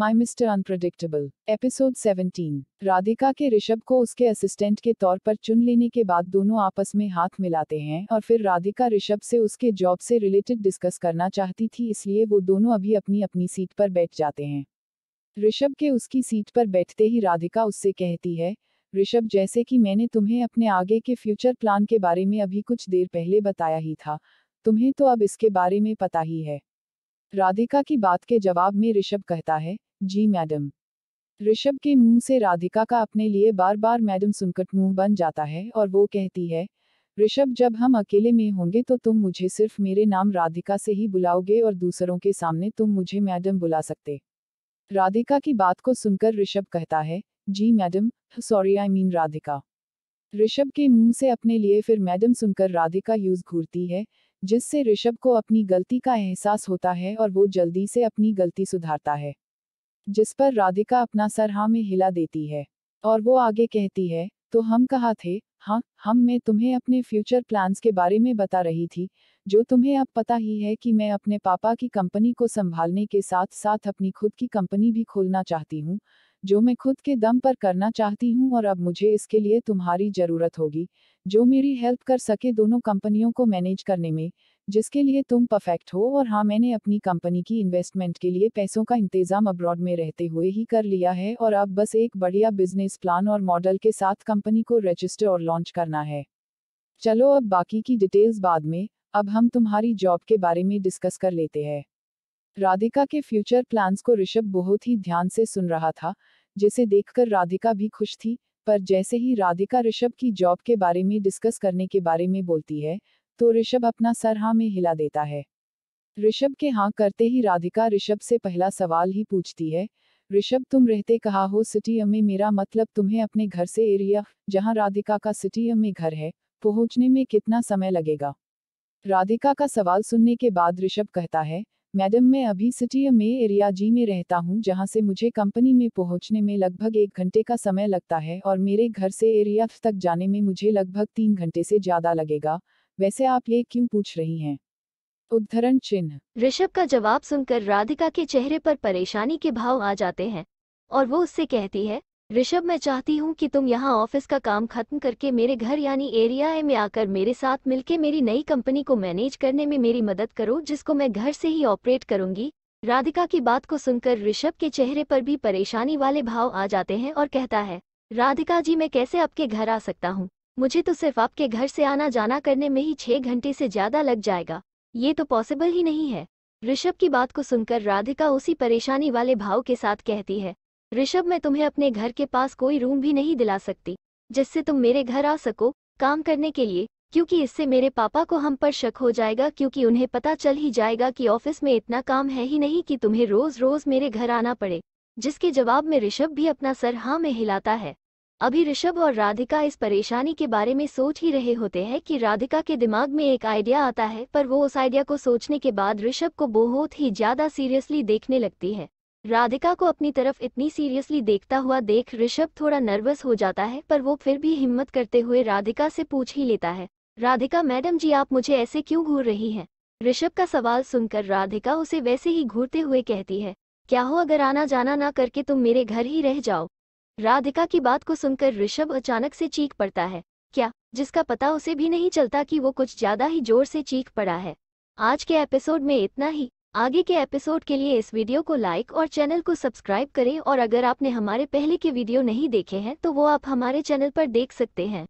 माई mister unpredictable episode 17 Radhika के ऋषभ को उसके असिस्टेंट के तौर पर चुन लेने के बाद दोनों आपस में हाथ मिलाते हैं और फिर राधिका ऋषभ से उसके जॉब से रिलेटेड डिस्कस करना चाहती थी इसलिए वो दोनों अभी अपनी अपनी सीट पर बैठ जाते हैं ऋषभ के उसकी सीट पर बैठते ही राधिका उससे कहती है ऋषभ जैसे कि मैंने तुम्हें अपने आगे के फ्यूचर प्लान के बारे में अभी कुछ देर पहले बताया ही था तुम्हें तो अब इसके बारे में पता ही है राधिका की बात के जवाब में ऋषभ कहता है जी मैडम ऋषभ के मुंह से राधिका का अपने लिए बार बार मैडम सुनकर मुंह बन जाता है और वो कहती है ऋषभ जब हम अकेले में होंगे तो तुम मुझे सिर्फ मेरे नाम राधिका से ही बुलाओगे और दूसरों के सामने तुम मुझे मैडम बुला सकते राधिका की बात को सुनकर ऋषभ कहता है जी madam sorry I mean Radhika Rishabh के मुंह से अपने लिए फिर मैडम सुनकर राधिका यूज घूरती है जिससे ऋषभ को अपनी गलती का एहसास होता है और वो जल्दी से अपनी गलती सुधारता है जिस पर राधिका अपना सर हाँ में हिला देती है और वो आगे कहती है तो हम कहा थे हाँ हम मैं तुम्हें अपने फ्यूचर प्लान्स के बारे में बता रही थी जो तुम्हें अब पता ही है कि मैं अपने पापा की कंपनी को संभालने के साथ साथ अपनी खुद की कंपनी भी खोलना चाहती हूँ जो मैं खुद के दम पर करना चाहती हूँ और अब मुझे इसके लिए तुम्हारी जरूरत होगी जो मेरी हेल्प कर सके दोनों कंपनियों को मैनेज करने में जिसके लिए तुम परफेक्ट हो और हाँ मैंने अपनी कंपनी की इन्वेस्टमेंट के लिए पैसों का इंतजाम अब्रॉड में रहते हुए ही कर लिया है और अब बस एक बढ़िया बिजनेस प्लान और मॉडल के साथ कंपनी को रजिस्टर और लॉन्च करना है चलो अब बाकी की डिटेल्स बाद में अब हम तुम्हारी जॉब के बारे में डिस्कस कर लेते हैं राधिका के फ्यूचर प्लान्स को ऋषभ बहुत ही ध्यान से सुन रहा था जिसे देखकर राधिका भी खुश थी पर जैसे ही राधिका ऋषभ की जॉब के बारे में डिस्कस करने के बारे में बोलती है तो ऋषभ अपना सर हाँ में हिला देता है ऋषभ के हाँ करते ही राधिका ऋषभ से पहला सवाल ही पूछती है ऋषभ तुम रहते कहा हो सिटी में मेरा मतलब तुम्हें अपने घर से एरिया जहाँ राधिका का सिटी एम में घर है पहुँचने में कितना समय लगेगा राधिका का सवाल सुनने के बाद ऋषभ कहता है मैडम मैं अभी सिटी में एरिया जी में रहता हूँ जहाँ से मुझे कंपनी में पहुँचने में लगभग एक घंटे का समय लगता है और मेरे घर से एरिया तक जाने में मुझे लगभग तीन घंटे से ज़्यादा लगेगा वैसे आप ये क्यों पूछ रही हैं उद्धरण चिन्ह ऋषभ का जवाब सुनकर राधिका के चेहरे पर परेशानी के भाव आ जाते हैं और वो उससे कहती है ऋषभ मैं चाहती हूँ कि तुम यहाँ ऑफिस का काम खत्म करके मेरे घर यानी एरिया में आकर मेरे साथ मिलके मेरी नई कंपनी को मैनेज करने में मेरी मदद करो जिसको मैं घर से ही ऑपरेट करूंगी राधिका की बात को सुनकर ऋषभ के चेहरे पर भी परेशानी वाले भाव आ जाते हैं और कहता है राधिका जी मैं कैसे आपके घर आ सकता हूँ मुझे तो सिर्फ आपके घर से आना जाना करने में ही छह घंटे से ज्यादा लग जाएगा ये तो पॉसिबल ही नहीं है ऋषभ की बात को सुनकर राधिका उसी परेशानी वाले भाव के साथ कहती है ऋषभ मैं तुम्हें अपने घर के पास कोई रूम भी नहीं दिला सकती जिससे तुम मेरे घर आ सको काम करने के लिए क्योंकि इससे मेरे पापा को हम पर शक हो जाएगा क्योंकि उन्हें पता चल ही जाएगा कि ऑफिस में इतना काम है ही नहीं कि तुम्हें रोज रोज मेरे घर आना पड़े जिसके जवाब में ऋषभ भी अपना सर हाँ में हिलाता है अभी ऋषभ और राधिका इस परेशानी के बारे में सोच ही रहे होते हैं कि राधिका के दिमाग में एक आइडिया आता है पर वो उस आइडिया को सोचने के बाद ऋषभ को बहुत ही ज्यादा सीरियसली देखने लगती है राधिका को अपनी तरफ इतनी सीरियसली देखता हुआ देख ऋषभ थोड़ा नर्वस हो जाता है पर वो फिर भी हिम्मत करते हुए राधिका से पूछ ही लेता है राधिका मैडम जी आप मुझे ऐसे क्यों घूर रही हैं ऋषभ का सवाल सुनकर राधिका उसे वैसे ही घूरते हुए कहती है क्या हो अगर आना जाना ना करके तुम मेरे घर ही रह जाओ राधिका की बात को सुनकर ऋषभ अचानक से चीख पड़ता है क्या जिसका पता उसे भी नहीं चलता कि वो कुछ ज्यादा ही जोर से चीख पड़ा है आज के एपिसोड में इतना ही आगे के एपिसोड के लिए इस वीडियो को लाइक और चैनल को सब्सक्राइब करें और अगर आपने हमारे पहले के वीडियो नहीं देखे हैं तो वो आप हमारे चैनल पर देख सकते हैं